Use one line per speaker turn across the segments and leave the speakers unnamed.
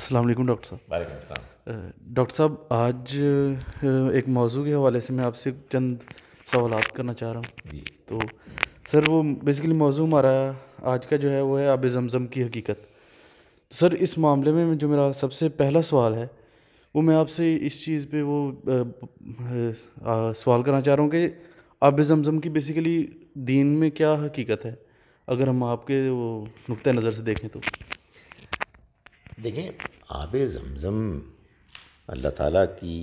अस्सलाम वालेकुम डॉक्टर साहब डॉक्टर साहब आज एक मौजू के हवाले से मैं आपसे चंद सवाल करना चाह रहा हूँ जी तो सर वो बेसिकली मौजू हमारा आज का जो है वो है आब जमज़म की हकीकत सर इस मामले में जो मेरा सबसे पहला सवाल है वो मैं आपसे इस चीज़ पर वो सवाल करना चाह रहा हूँ कि आब जमज़म की बेसिकली दीन में क्या हकीकत है अगर हम आपके वो नुक़ नज़र से देखें तो
देखें आब जमज़म अल्लाह ताला की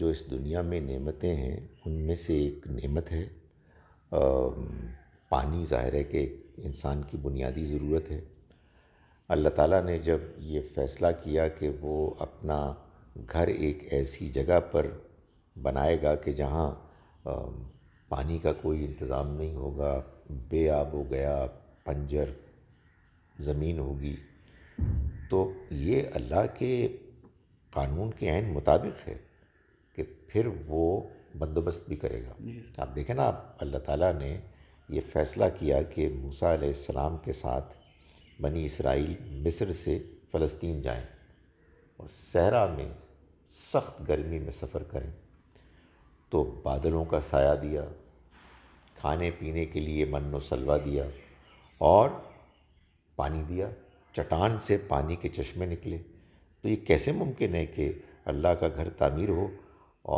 जो इस दुनिया में नेमतें हैं उनमें से एक नेमत है आ, पानी ज़ाहिर है कि इंसान की बुनियादी ज़रूरत है अल्लाह ताला ने जब ये फ़ैसला किया कि वो अपना घर एक ऐसी जगह पर बनाएगा कि जहाँ पानी का कोई इंतज़ाम नहीं होगा बेआब हो गया पंजर ज़मीन होगी तो ये अल्लाह के कानून के आन मुताबिक है कि फिर वो बंदोबस्त भी करेगा आप देखें ना अल्लाह ताला ने ये फ़ैसला किया कि मूसा सलाम के साथ बनी इसराइल मिस्र से फ़लस्तीन जाएं और सहरा में सख्त गर्मी में सफ़र करें तो बादलों का साया दिया खाने पीने के लिए मन सलवा दिया और पानी दिया चट्टान से पानी के चश्मे निकले तो ये कैसे मुमकिन है कि अल्लाह का घर तामीर हो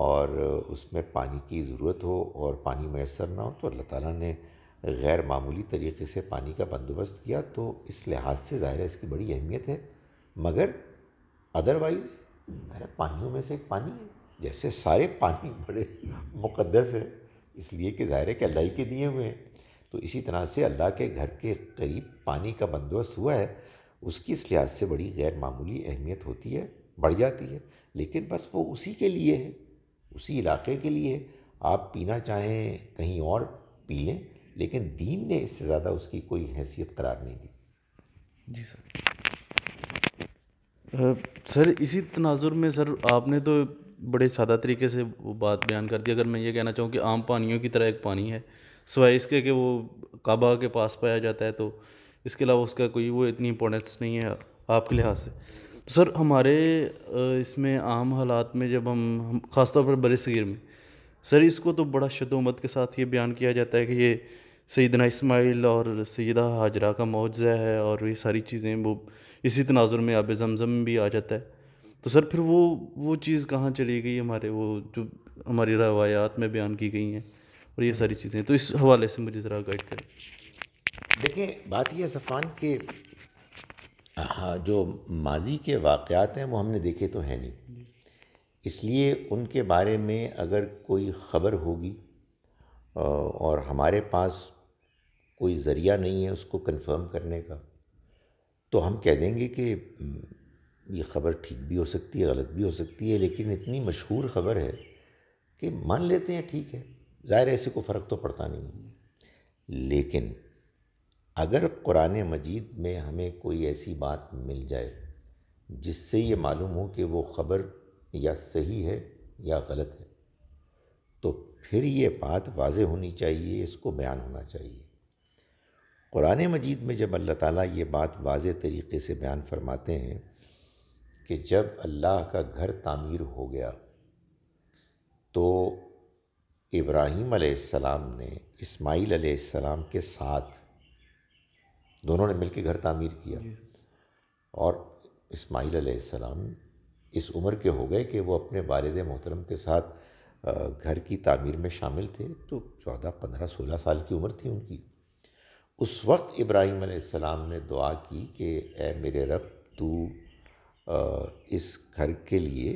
और उसमें पानी की ज़रूरत हो और पानी मैसर ना हो तो अल्लाह ताला ने गैर मामूली तरीके से पानी का बंदोबस्त किया तो इस लिहाज से ज़ाहिर है इसकी बड़ी अहमियत है मगर अदरवाइज़ पानियों में से पानी है जैसे सारे पानी बड़े मुकदस हैं इसलिए कि ज़ाहिर है कि अल्लाह के दिए हुए हैं तो इसी तरह से अल्लाह के घर के करीब पानी का बंदोबस्त हुआ है उसकी इस लिहाज से बड़ी गैर मामूली अहमियत होती है बढ़ जाती है लेकिन बस वो उसी के लिए है उसी इलाके के लिए आप पीना चाहें कहीं और पी लें लेकिन दीन ने इससे ज़्यादा उसकी कोई हैसियत करार नहीं दी
जी सर सर इसी तनाजुर में सर आपने तो बड़े सादा तरीके से वो बात बयान कर दी अगर मैं ये कहना चाहूँ कि आम पानियों की तरह एक पानी है सवाए इसके कि वो काबा के पास पाया जाता है तो इसके अलावा उसका कोई वो इतनी इंपॉर्टेंस नहीं है आपके लिहाज से तो सर हमारे इसमें आम हालात में जब हम, ख़ासतौर पर बर सगीर में सर इसको तो बड़ा शदोमत के साथ ये बयान किया जाता है कि ये सैदना इसमाइल और सैदा हाजरा का मुआवजा है और ये सारी चीज़ें वो इसी तनाजुर में आब जमज़म भी आ जाता है तो सर फिर वो वो चीज़ कहाँ चली गई हमारे वो जो हमारी रवायात में बयान की गई हैं और ये सारी चीज़ें तो इस हवाले से मुझे ज़रा गाइड करें
देखें बात यह सफ़ान के हाँ जो माजी के वाक़ात हैं वो हमने देखे तो हैं नहीं इसलिए उनके बारे में अगर कोई ख़बर होगी और हमारे पास कोई ज़रिया नहीं है उसको कंफर्म करने का तो हम कह देंगे कि ये ख़बर ठीक भी हो सकती है गलत भी हो सकती है लेकिन इतनी मशहूर ख़बर है कि मान लेते हैं ठीक है ज़ाहिर ऐसे को फ़र्क तो पड़ता नहीं है लेकिन अगर कुरान मजीद में हमें कोई ऐसी बात मिल जाए जिससे ये मालूम हो कि वो ख़बर या सही है या गलत है तो फिर ये बात वाज होनी चाहिए इसको बयान होना चाहिए कुरान मजीद में जब अल्लाह ताला ये बात वाज तरीके से बयान फरमाते हैं कि जब अल्लाह का घर तामीर हो गया तो इब्राहीम ने इस्माईल के साथ दोनों ने मिलकर घर तामीर किया और इस्माइल सलाम इस उम्र के हो गए कि वो अपने वालद मोहतरम के साथ घर की तामीर में शामिल थे तो चौदह पंद्रह सोलह साल की उम्र थी उनकी उस वक्त इब्राहिम सलाम ने दुआ की कि ए मेरे रब तू इस घर के लिए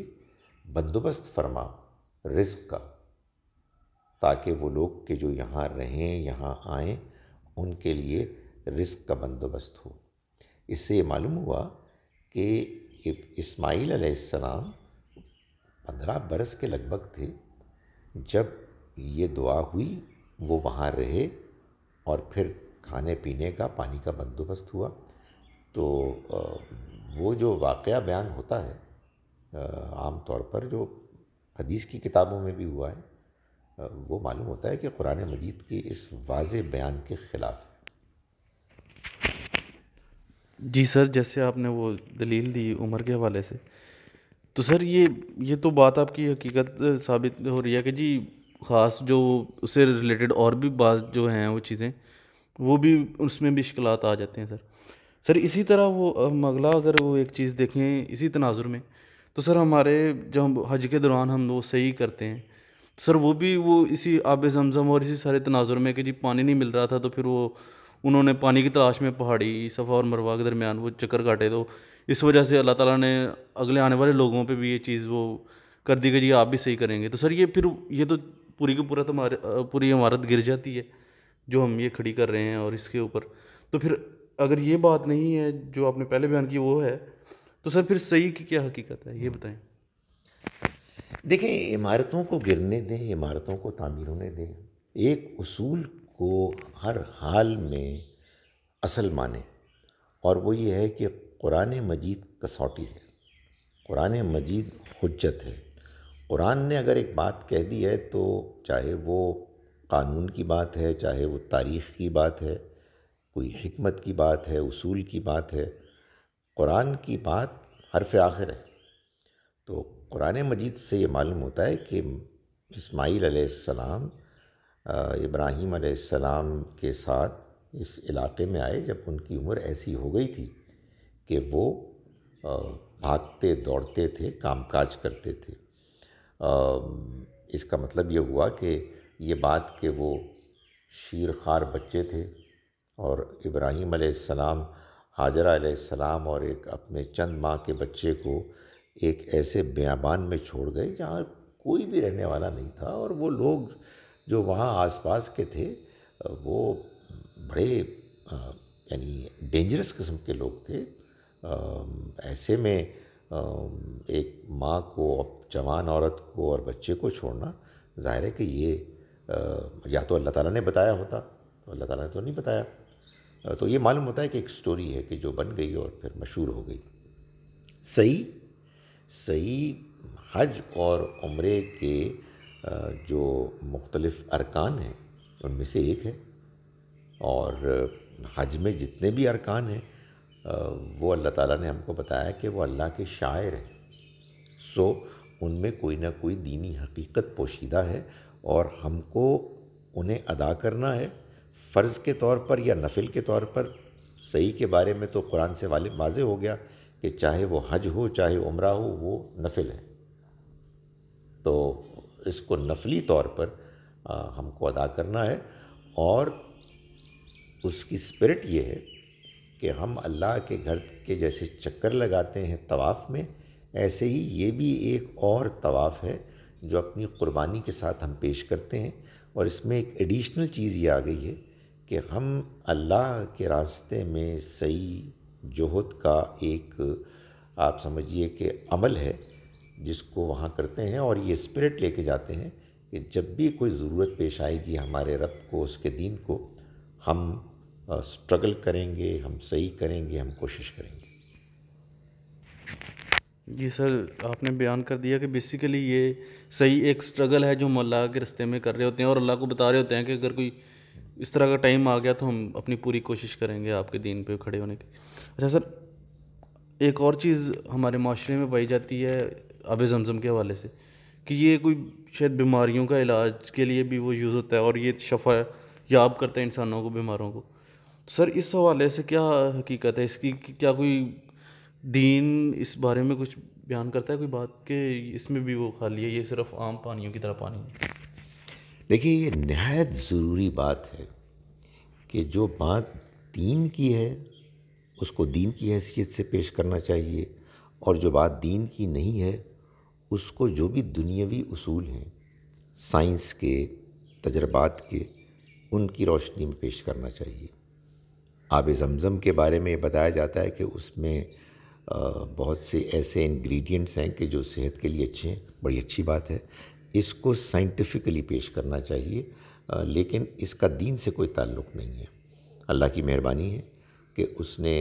बंदोबस्त फरमा रिस्क का ताकि वो लोग के जो यहाँ रहें यहाँ आएँ उनके लिए रिस्क का बंदोबस्त हो इससे ये मालूम हुआ कि इस्माइल अलैहिस्सलाम पंद्रह बरस के लगभग थे जब ये दुआ हुई वो वहाँ रहे और फिर खाने पीने का पानी का बंदोबस्त हुआ तो वो जो वाक़ बयान होता है आम तौर पर जो हदीस की किताबों में भी हुआ है वो मालूम होता है कि कुरान मजीद के इस वाज बयान के ख़िलाफ़ है
जी सर जैसे आपने वो दलील दी उम्र के हवाले से तो सर ये ये तो बात आपकी हकीकत साबित हो रही है कि जी ख़ास जो उससे रिलेटेड और भी बात जो हैं वो चीज़ें वो भी उसमें भी मुश्किल आ जाते हैं सर सर इसी तरह वो हम अगला अगर वो एक चीज़ देखें इसी तनाजुर में तो सर हमारे जो हम हज के दौरान हम वो सही करते हैं सर वो भी वो इसी आब जमज़म और इसी सारे तनाजुर में कि जी पानी नहीं मिल रहा था तो फिर वो उन्होंने पानी की तलाश में पहाड़ी सफ़ा और मरवा के दरमियान वो चक्कर काटे तो इस वजह से अल्लाह ताला ने अगले आने वाले लोगों पे भी ये चीज़ वो कर दी कि जी आप भी सही करेंगे तो सर ये फिर ये तो पूरी की पूरा तुम्हारे पूरी इमारत गिर जाती है जो हम ये खड़ी कर रहे हैं और इसके ऊपर तो फिर अगर ये बात नहीं है जो आपने पहले बयान की वो है तो सर फिर सही की क्या हकीकत है ये बताएं
देखें इमारतों को गिरने दें इमारतों को तामीर होने दें एक उसूल को हर हाल में असल माने और वो ये है कि कुरान मजीद कसौटी है कुरान मजीद हजत है कुरान ने अगर एक बात कह दी है तो चाहे वो कानून की बात है चाहे वो तारीख़ की बात है कोई हमत की बात है उसूल की बात है कुरान की बात हरफ आखिर है तो कुरान मजीद से ये मालूम होता है कि इसमाईल सलाम इब्राहीम आसमाम के साथ इस इलाके में आए जब उनकी उम्र ऐसी हो गई थी कि वो भागते दौड़ते थे कामकाज करते थे इसका मतलब ये हुआ कि ये बात कि वो शीर खार बच्चे थे और इब्राहीम आसमाम हाजरा और एक अपने चंद माह के बच्चे को एक ऐसे बेयाबान में छोड़ गए जहाँ कोई भी रहने वाला नहीं था और वो लोग जो वहाँ आसपास के थे वो बड़े यानी डेंजरस किस्म के लोग थे ऐसे में एक माँ को जवान औरत को और बच्चे को छोड़ना ज़ाहिर है कि ये या तो अल्लाह ताला ने बताया होता तो अल्लाह ताला ने तो नहीं बताया तो ये मालूम होता है कि एक स्टोरी है कि जो बन गई और फिर मशहूर हो गई सही सही हज और उम्रे के जो मुख्तलिफ़ अरकान हैं उनमें से एक है और हज में जितने भी अरकान हैं वो अल्लाह ताला ने हमको बताया कि वो अल्लाह के शायर हैं सो उनमें कोई ना कोई दीनी हकीकत पोशीदा है और हमको उन्हें अदा करना है फ़र्ज़ के तौर पर या नफिल के तौर पर सही के बारे में तो कुरान से वाले वाज हो गया कि चाहे वो हज हो चाहे उम्र हो वो नफिल है तो इसको नफली तौर पर हमको अदा करना है और उसकी स्पिरिट ये है कि हम अल्लाह के घर के जैसे चक्कर लगाते हैं तवाफ़ में ऐसे ही ये भी एक और तवाफ़ है जो अपनी क़ुरबानी के साथ हम पेश करते हैं और इसमें एक एडिशनल चीज़ ये आ गई है कि हम अल्लाह के रास्ते में सही जहद का एक आप समझिए कि अमल है जिसको वहाँ करते हैं और ये स्पिरिट लेके जाते हैं कि जब भी कोई ज़रूरत पेश आएगी हमारे रब को उसके दीन को हम स्ट्रगल करेंगे हम सही करेंगे हम कोशिश करेंगे
जी सर आपने बयान कर दिया कि बेसिकली ये सही एक स्ट्रगल है जो हम अल्लाह के रस्ते में कर रहे होते हैं और अल्लाह को बता रहे होते हैं कि अगर कोई इस तरह का टाइम आ गया तो हम अपनी पूरी कोशिश करेंगे आपके दीन पे खड़े होने की अच्छा सर एक और चीज़ हमारे माशरे में पाई जाती है अब जमज़म के हवाले से कि ये कोई शायद बीमारियों का इलाज के लिए भी वो यूज़ होता है और ये शफा याब करता है इंसानों को बीमारों को सर इस हवाले से क्या हकीकत है इसकी क्या कोई दीन इस बारे में कुछ बयान करता है कोई बात कि इसमें भी वो खाली है ये सिर्फ आम पानियों की तरह
पानी है देखिए ये नहायत ज़रूरी बात है कि जो बात दीन की है उसको दीन की हैसियत से पेश करना चाहिए और जो बात दीन की नहीं है उसको जो भी दुनियावी असूल हैं साइंस के तजर्बात के उनकी रोशनी में पेश करना चाहिए आब जमज़म के बारे में बताया जाता है कि उसमें बहुत से ऐसे इंग्रेडिएंट्स हैं कि जो सेहत के लिए अच्छे हैं बड़ी अच्छी बात है इसको साइंटिफिकली पेश करना चाहिए लेकिन इसका दीन से कोई ताल्लुक़ नहीं है अल्लाह की मेहरबानी है कि उसने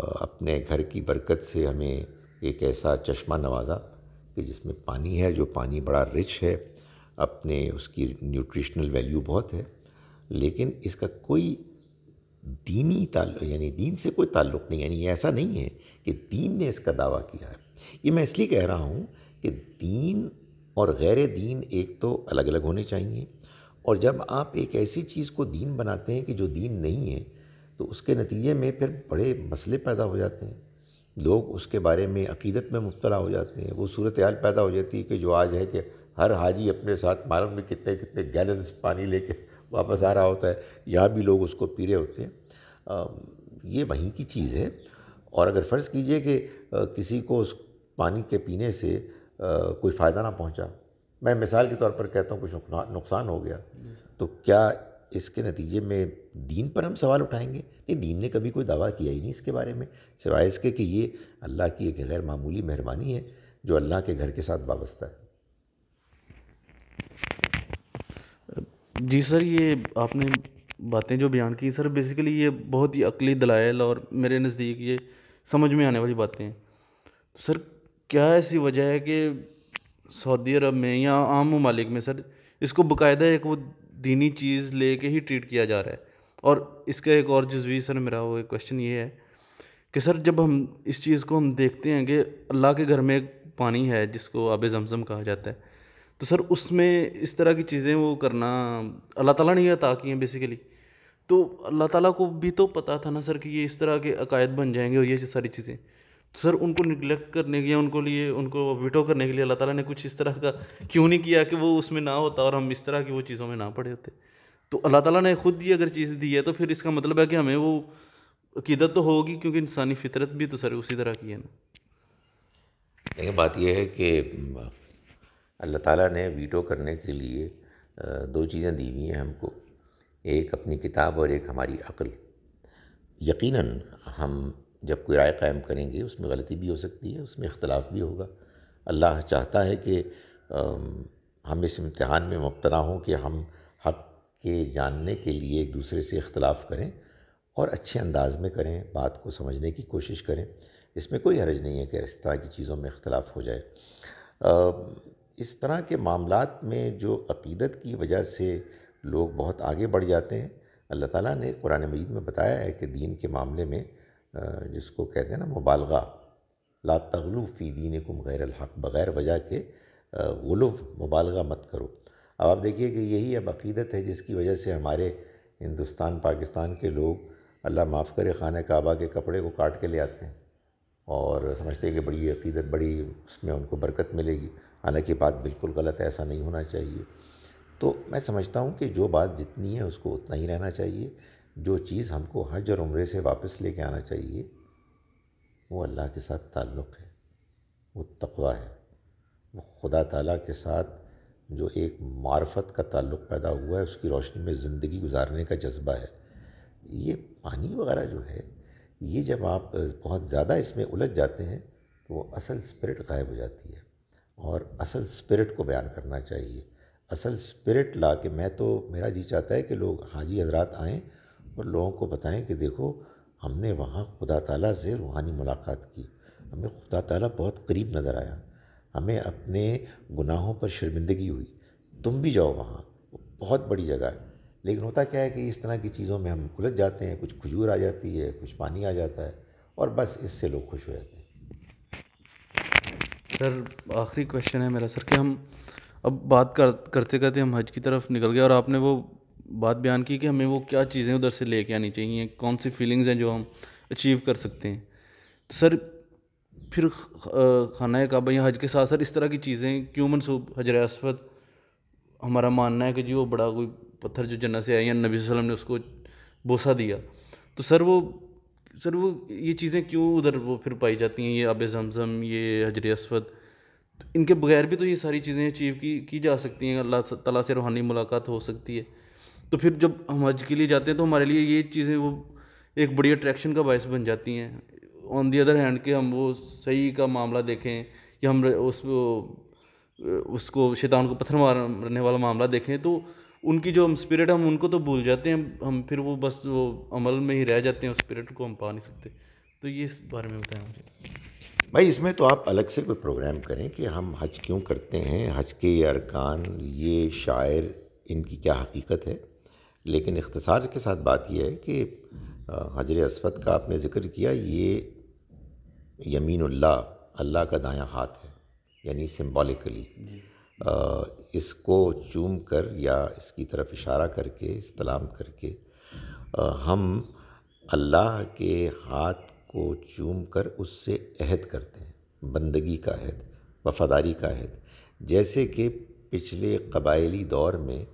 अपने घर की बरकत से हमें एक ऐसा चश्मा नवाजा कि जिसमें पानी है जो पानी बड़ा रिच है अपने उसकी न्यूट्रिशनल वैल्यू बहुत है लेकिन इसका कोई दीनी ताल्लुक यानी दीन से कोई ताल्लुक नहीं यानी ऐसा नहीं है कि दीन ने इसका दावा किया है ये मैं इसलिए कह रहा हूँ कि दीन और गैर दीन एक तो अलग अलग होने चाहिए और जब आप एक ऐसी चीज़ को दीन बनाते हैं कि जो दीन नहीं है तो उसके नतीजे में फिर बड़े मसले पैदा हो जाते हैं लोग उसके बारे में अकीदत में मुबतला हो जाते हैं वो सूरत हाल पैदा हो जाती है कि जो आज है कि हर हाजी अपने साथ मालूम में कितने कितने गैलन्स पानी लेके वापस आ रहा होता है यहाँ भी लोग उसको पी रहे होते हैं ये वहीं की चीज़ है और अगर फ़र्ज़ कीजिए कि किसी को उस पानी के पीने से कोई फ़ायदा ना पहुँचा मैं मिसाल के तौर पर कहता हूँ कुछ नुकसान हो गया तो क्या इसके नतीजे में दीन पर हम सवाल उठाएंगे नहीं दीन ने कभी कोई दावा किया ही नहीं इसके बारे में सिवाय इसके कि ये अल्लाह की एक गैर मामूली मेहरबानी है जो अल्लाह के घर के साथ वाबस्ता है
जी सर ये आपने बातें जो बयान की सर बेसिकली ये बहुत ही अकली दलायल और मेरे नज़दीक ये समझ में आने वाली बातें हैं तो सर क्या ऐसी वजह है कि सऊदी अरब में या आम ममालिक में सर इसको बाकायदा एक वो दीनी चीज़ ले के ही ट्रीट किया जा रहा है और इसका एक और जज्वी सर मेरा वो क्वेश्चन ये है कि सर जब हम इस चीज़ को हम देखते हैं कि अल्लाह के घर में एक पानी है जिसको आब जमज़म कहा जाता है तो सर उसमें इस तरह की चीज़ें वो करना अल्लाह ताला ने अता की हैं बेसिकली तो अल्लाह ताला को भी तो पता था ना सर कि ये इस तरह के अकायद बन जाएंगे और ये सारी चीज़ें तो सर उनको निगलेक्ट करने के या उनको लिए उनको विटो करने के लिए अल्लाह ताला ने कुछ इस तरह का क्यों नहीं किया कि वो उसमें ना होता और हम इस तरह की वो चीज़ों में ना पड़े होते तो अल्लाह ताला ने ख़ुद ही अगर चीज़ दी है तो फिर इसका मतलब है कि हमें वो अकीदत तो होगी क्योंकि इंसानी फितरत भी तो सर उसी तरह की है ना
लेकिन बात यह है कि अल्लाह ताला ने वीटो करने के लिए दो चीज़ें दी हुई हैं हमको एक अपनी किताब और एक हमारी अक्ल यकीनन हम जब कोई राय कायम करेंगे उसमें गलती भी हो सकती है उसमें इख्तलाफ भी होगा अल्लाह चाहता है कि हम इस इम्तहान में मुबतला हों कि हम के जानने के लिए एक दूसरे से इख्तलाफ करें और अच्छे अंदाज में करें बात को समझने की कोशिश करें इसमें कोई हर्ज नहीं है कि इस तरह की चीज़ों में इख्तलाफ हो जाए इस तरह के मामलों में जो अकीदत की वजह से लोग बहुत आगे बढ़ जाते हैं अल्लाह ताला ने कुरान मजीद में बताया है कि दीन के मामले में जिसको कहते हैं ना मुबालगा ला तगलू फ़ी दीन कुम गैर हक़ बग़ैर वजह के गुलव मुबालगा मत करो अब आप देखिए कि यही अब अकीदत है जिसकी वजह से हमारे हिंदुस्तान पाकिस्तान के लोग अल्लाह माफ़ करे खाना काबा के कपड़े को काट के ले आते हैं और समझते हैं कि बड़ी अकीदत बड़ी उसमें उनको बरकत मिलेगी हालांकि बात बिल्कुल गलत है ऐसा नहीं होना चाहिए तो मैं समझता हूँ कि जो बात जितनी है उसको उतना ही रहना चाहिए जो चीज़ हमको हज और उम्र से वापस कर आना चाहिए वो अल्लाह के साथ ताल्लुक़ है वो तकवा है वो खुदा ताला के साथ जो एक मार्फत का ताल्लुक़ पैदा हुआ है उसकी रोशनी में ज़िंदगी गुजारने का जज्बा है ये पानी वगैरह जो है ये जब आप बहुत ज़्यादा इसमें उलझ जाते हैं तो वो असल स्पिरिट गायब हो जाती है और असल स्पिरिट को बयान करना चाहिए असल स्पिरिट ला के मैं तो मेरा जी चाहता है कि लोग हाजी हजरात आएँ और लोगों को बताएं कि देखो हमने वहाँ खुदा ताला से रूहानी मुलाकात की हमें खुदा ताला बहुत करीब नज़र आया हमें अपने गुनाहों पर शर्मिंदगी हुई तुम भी जाओ वहाँ बहुत बड़ी जगह है लेकिन होता क्या है कि इस तरह की चीज़ों में हम उलझ जाते हैं कुछ खजूर आ जाती है कुछ पानी आ जाता है और बस इससे लोग खुश हो जाते हैं
सर आखिरी क्वेश्चन है मेरा सर कि हम अब बात कर करते करते हम हज की तरफ निकल गए और आपने वो बात बयान की कि हमें वो क्या चीज़ें उधर से लेके आनी चाहिए कौन सी फीलिंग्स हैं जो हम अचीव कर सकते हैं तो सर फिर खाना काबा या हज के साथ साथ इस तरह की चीज़ें क्यों मनसूब हजर असफत हमारा मानना है कि जी वो बड़ा कोई पत्थर जो जन्नत से आया या नबी वसलम ने उसको बोसा दिया तो सर वो सर वो ये चीज़ें क्यों उधर वो फिर पाई जाती हैं ये आब जमज़म ये हजर असफत तो इनके बगैर भी तो ये सारी चीज़ें अचीव की की जा सकती हैं अल्लाह तला से रूहानी मुलाकात हो सकती है तो फिर जब हम हज के लिए जाते हैं तो हमारे लिए ये चीज़ें वो एक बड़ी अट्रैक्शन का बायस बन जाती हैं ऑन दी अदर हैंड के हम वो सही का मामला देखें या हम उस उसको शैतान को पत्थर मारने वाला मामला देखें तो उनकी जो हम स्पिरिट हम उनको तो भूल जाते हैं हम फिर वो बस वो अमल में ही रह जाते हैं उस स्पिरिट को हम पा नहीं सकते तो ये इस बारे में बताया मुझे भाई
इसमें तो आप अलग से कोई प्रोग्राम करें कि हम हज क्यों करते हैं हज के ये अरकान ये शायर इनकी क्या हकीकत है लेकिन इख्तसार के साथ बात यह है कि हजर असवद का आपने ज़िक्र किया ये यमीन अल्लाह का दायां हाथ है यानी सिम्बॉलिकली इसको चूम कर या इसकी तरफ इशारा करके इस्तलाम करके आ, हम अल्लाह के हाथ को चूम कर उससे अहद करते हैं बंदगी का अहद वफ़ादारी का अहद जैसे कि पिछले कबायली दौर में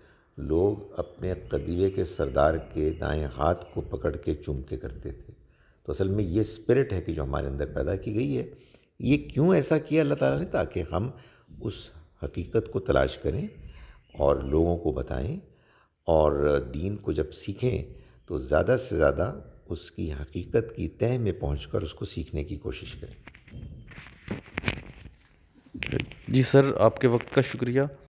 लोग अपने कबीले के सरदार के दाएं हाथ को पकड़ के चूम के करते थे तो असल में ये स्पिरिट है कि जो हमारे अंदर पैदा की गई है ये क्यों ऐसा किया अल्लाह ताला ने ताकि हम उस हकीकत को तलाश करें और लोगों को बताएं और दीन को जब सीखें तो ज़्यादा से ज़्यादा उसकी हकीकत की तह में पहुँच कर उसको सीखने की कोशिश करें जी सर आपके वक्त का शुक्रिया